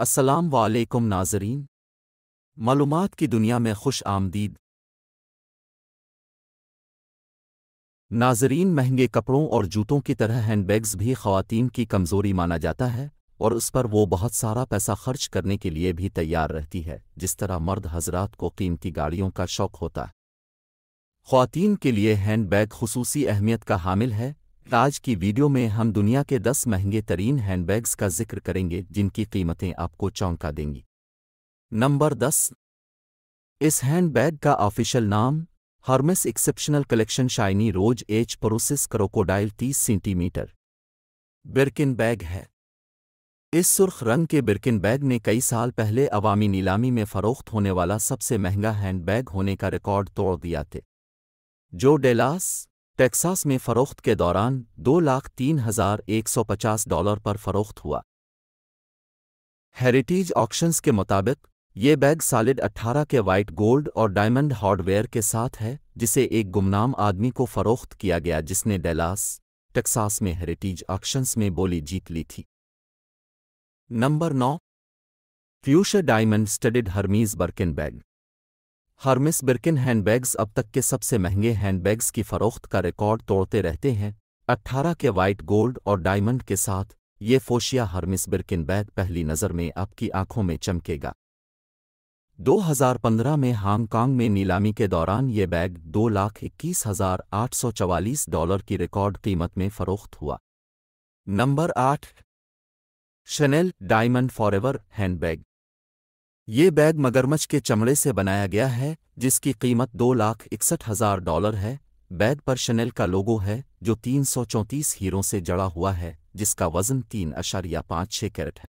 अस्सलाम वालेकुम नाजरीन मालूम की दुनिया में खुश आमदीद नाजरीन महंगे कपड़ों और जूतों की तरह हैंडबैग्स भी खातन की कमज़ोरी माना जाता है और उस पर वो बहुत सारा पैसा खर्च करने के लिए भी तैयार रहती है जिस तरह मर्द हजरात को कीमती गाड़ियों का शौक होता है खातन के लिए हैंड बैग खसूसी अहमियत का हामिल है आज की वीडियो में हम दुनिया के 10 महंगे तरीन हैंडबैग्स का जिक्र करेंगे जिनकी कीमतें आपको चौंका देंगी नंबर 10 इस हैंडबैग का ऑफिशियल नाम Hermes exceptional collection shiny rouge H porosus crocodile 30 centimetre Birkin bag है इस सुर्ख रंग के बिरकिन बैग ने कई साल पहले अवामी नीलामी में फ़रोख्त होने वाला सबसे महंगा हैंडबैग होने का रिकॉर्ड तोड़ दिया थे जो डेलास टेक्सास में फ़रोख्त के दौरान दो लाख तीन हज़ार एक सौ पचास डॉलर पर फ़रोख्त हुआ हेरिटेज ऑक्शंस के मुताबिक ये बैग सालिड 18 के वाइट गोल्ड और डायमंड हार्डवेयर के साथ है जिसे एक गुमनाम आदमी को फ़रोख्त किया गया जिसने डेलास टेक्सास में हेरिटेज ऑक्शंस में बोली जीत ली थी नंबर नौ fuchsia diamond studded Hermes Birkin bag Hermes Birkin handbags अब तक के सबसे महंगे हैंडबैग्स की फरोख्त का रिकॉर्ड तोड़ते रहते हैं 18 के वाइट गोल्ड और डायमंड के साथ ये फोशिया हर्मिस बिरकिन बैग पहली नज़र में आपकी आंखों में चमकेगा 2015 में हांगकांग में नीलामी के दौरान ये बैग दो लाख इक्कीस हजार आठ सौ चवालीस डॉलर की रिकॉर्ड कीमत में फरोख्त हुआ नंबर आठ शनेल डायमंड फॉरेवर हैंडबैग ये बैग मगरमच्छ के चमड़े से बनाया गया है जिसकी कीमत दो लाख इकसठ हजार डॉलर है बैग पर शनेल का लोगो है जो तीन सौ चौंतीस हीरों से जड़ा हुआ है जिसका वजन तीन अशारिया पाँच छः कैरेट है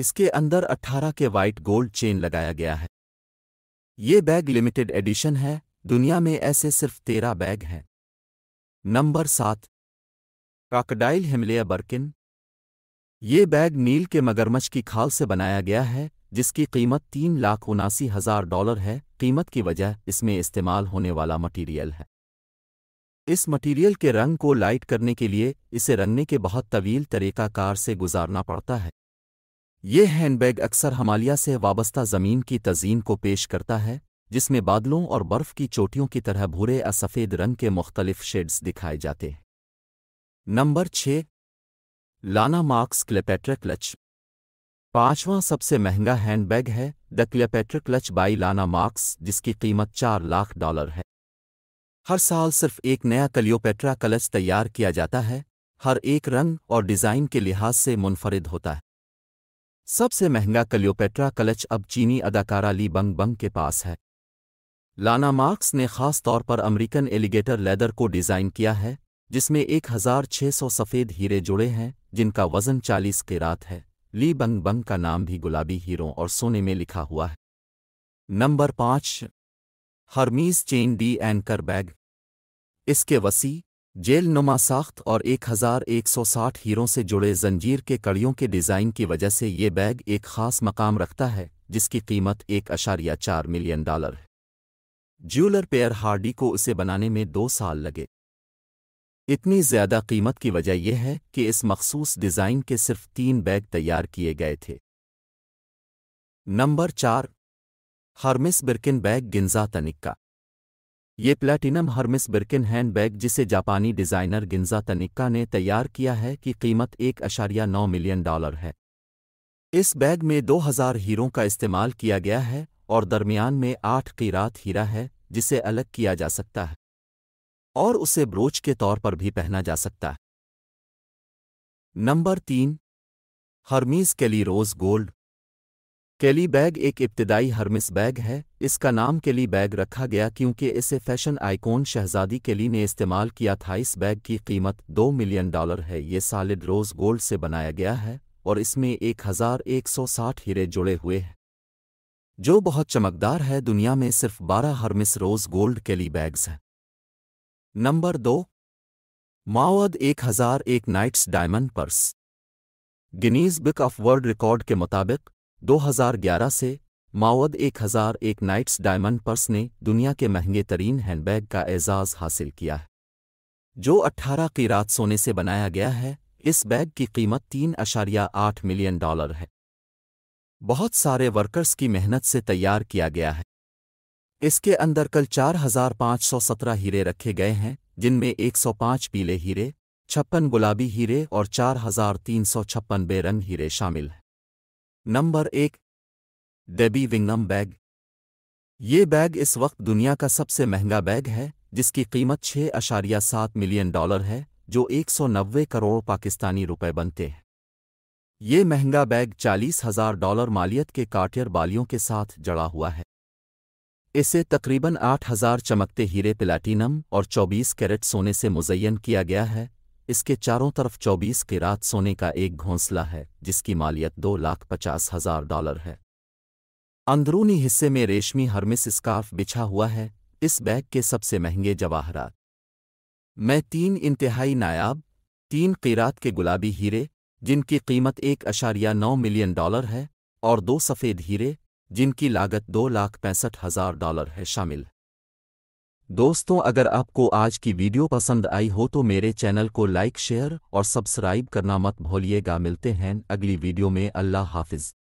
इसके अंदर अट्ठारह के वाइट गोल्ड चेन लगाया गया है ये बैग लिमिटेड एडिशन है दुनिया में ऐसे सिर्फ तेरह बैग हैं नंबर सात काकडाइल हिमलिया बर्किन ये बैग नील के मगरमच्छ की खाल से बनाया गया है जिसकी कीमत तीन लाख उनासी हज़ार डॉलर है कीमत की वजह इसमें इस्तेमाल होने वाला मटीरियल है इस मटीरियल के रंग को लाइट करने के लिए इसे रंगने के बहुत तवील तरीक़ाकार से गुजारना पड़ता है ये हैंडबैग अक्सर हमालिया से वाबस्ता ज़मीन की तजीन को पेश करता है जिसमें बादलों और बर्फ़ की चोटियों की तरह भूरे या सफ़ेद रंग के मुख्तलिफ शेड्स दिखाए जाते हैं नंबर छः लाना मार्क्स क्लेपेट्रा लच पांचवां सबसे महंगा हैंडबैग है the Cleopatra clutch by Lana Marks जिसकी कीमत चार लाख डॉलर है हर साल सिर्फ एक नया कलियोपेट्रा क्लच तैयार किया जाता है हर एक रंग और डिज़ाइन के लिहाज से मुनफरद होता है सबसे महंगा कलियोपेट्रा क्लच अब चीनी अदाकारा ली बंग बंग के पास है लाना मार्क्स ने खास तौर पर अमेरिकन एलिगेटर लेदर को डिज़ाइन किया है जिसमें 1600 सफ़ेद हीरे जुड़े हैं जिनका वज़न 40 के रात है ली बंग बंग का नाम भी गुलाबी हीरों और सोने में लिखा हुआ है नंबर पांच Hermes chaine d ancre bag इसके वसी जेल नुमा साख्त और 1160 हीरों से जुड़े जंजीर के कड़ियों के डिज़ाइन की वजह से ये बैग एक ख़ास मकाम रखता है जिसकी कीमत एक अशारिया चार मिलियन डॉलर है ज्वेलर पेयर हार्डी को उसे बनाने में दो साल लगे इतनी ज़्यादा कीमत की वजह यह है कि इस मखसूस डिज़ाइन के सिर्फ तीन बैग तैयार किए गए थे नंबर चार हर्मिस बिरकिन बैग गिंजा तनिक्का ये platinum Hermes Birkin hand bag जिसे जापानी डिज़ाइनर गिंजा तनिक्का ने तैयार किया है की कीमत एक अशारिया नौ मिलियन डॉलर है इस बैग में दो हज़ार हीरों का इस्तेमाल किया गया है और दरमियान में आठ की रात हीरा है जिसे अलग किया जा सकता है और उसे ब्रोच के तौर पर भी पहना जा सकता है नंबर तीन हर्मीज केली रोज गोल्ड केली बैग एक इब्तदाई हर्मिस बैग है इसका नाम केली बैग रखा गया क्योंकि इसे फैशन आइकॉन शहजादी केली ने इस्तेमाल किया था इस बैग की कीमत दो मिलियन डॉलर है ये सॉलिड रोज गोल्ड से बनाया गया है और इसमें एक हजार एक सौ साठ हीरे जुड़े हुए हैं जो बहुत चमकदार है दुनिया में सिर्फ बारह Hermes rose gold Kelly bags हैं नंबर दो माओद एक हजार एक nights diamond purse Guinness book of world record के मुताबिक 2011 से माओद एक हजार एक नाइट्स डायमंड पर्स ने दुनिया के महंगे तरीन हैंडबैग का एजाज़ हासिल किया है जो 18 की रात सोने से बनाया गया है इस बैग की कीमत तीन अशारिया आठ मिलियन डॉलर है बहुत सारे वर्कर्स की मेहनत से तैयार किया गया है इसके अंदर कल चार हजार पाँच सौ सत्रह हीरे रखे गए हैं जिनमें एक सौ पाँच पीले हीरे छप्पन गुलाबी हीरे और चार हजार तीन सौ छप्पन बेरन हीरे शामिल हैं नंबर एक डेबी विंगम बैग ये बैग इस वक्त दुनिया का सबसे महंगा बैग है जिसकी कीमत छः अशारिया सात मिलियन डॉलर है जो एक सौ नब्बे करोड़ पाकिस्तानी रुपए बनते हैं ये महंगा बैग चालीस हजार डॉलर मालियत के काटियर बालियों के साथ जड़ा हुआ है इसे तकरीबन 8000 चमकते हीरे प्लैटिनम और 24 कैरेट सोने से मुजयन किया गया है इसके चारों तरफ 24 रात सोने का एक घोंसला है जिसकी मालियत दो लाख पचास हजार डॉलर है अंदरूनी हिस्से में रेशमी हर्मिस स्कार्फ बिछा हुआ है इस बैग के सबसे महंगे जवाहरात मैं तीन इंतहाई नायाब तीन कीरात के गुलाबी हीरे जिनकी कीमत एक अशारिया नौ मिलियन डॉलर है और दो सफ़ेद हीरे जिनकी लागत दो लाख पैंसठ हजार डॉलर है शामिल दोस्तों अगर आपको आज की वीडियो पसंद आई हो तो मेरे चैनल को लाइक शेयर और सब्सक्राइब करना मत भूलिएगा मिलते हैं अगली वीडियो में अल्लाह हाफिज़